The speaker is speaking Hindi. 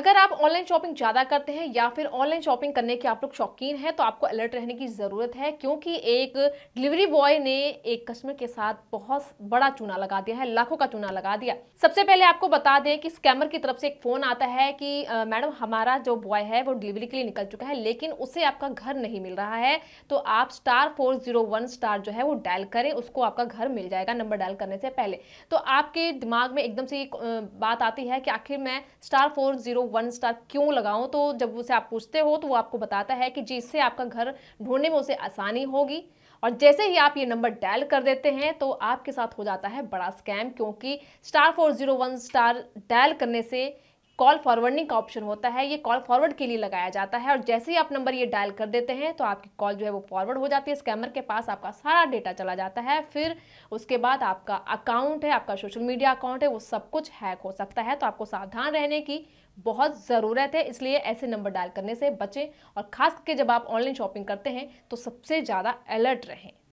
अगर आप ऑनलाइन शॉपिंग ज़्यादा करते हैं या फिर ऑनलाइन शॉपिंग करने के आप लोग शौकीन हैं तो आपको अलर्ट रहने की ज़रूरत है क्योंकि एक डिलीवरी बॉय ने एक कस्टमर के साथ बहुत बड़ा चूना लगा दिया है लाखों का चूना लगा दिया सबसे पहले आपको बता दें कि स्कैमर की तरफ से एक फ़ोन आता है कि मैडम हमारा जो बॉय है वो डिलीवरी के लिए निकल चुका है लेकिन उसे आपका घर नहीं मिल रहा है तो आप star four zero one star जो है वो डायल करें उसको आपका घर मिल जाएगा नंबर डायल करने से पहले तो आपके दिमाग में एकदम से बात आती है कि आखिर मैं star four zero one star क्यों लगाऊं तो जब उसे आप पूछते हो तो वो आपको बताता है कि जिससे आपका घर ढूंढने में उसे आसानी होगी और जैसे ही आप ये नंबर डायल कर देते हैं तो आपके साथ हो जाता है बड़ा स्कैम क्योंकि star four zero one star dial करने से कॉल फॉरवर्डिंग का ऑप्शन होता है ये कॉल फॉरवर्ड के लिए लगाया जाता है और जैसे ही आप नंबर ये डायल कर देते हैं तो आपकी कॉल जो है वो फॉरवर्ड हो जाती है स्कैमर के पास आपका सारा डेटा चला जाता है फिर उसके बाद आपका अकाउंट है आपका सोशल मीडिया अकाउंट है वो सब कुछ हैक हो सकता है तो आपको सावधान रहने की बहुत ज़रूरत है इसलिए ऐसे नंबर डायल करने से बचें और खास करके जब आप ऑनलाइन शॉपिंग करते हैं तो सबसे ज़्यादा अलर्ट रहें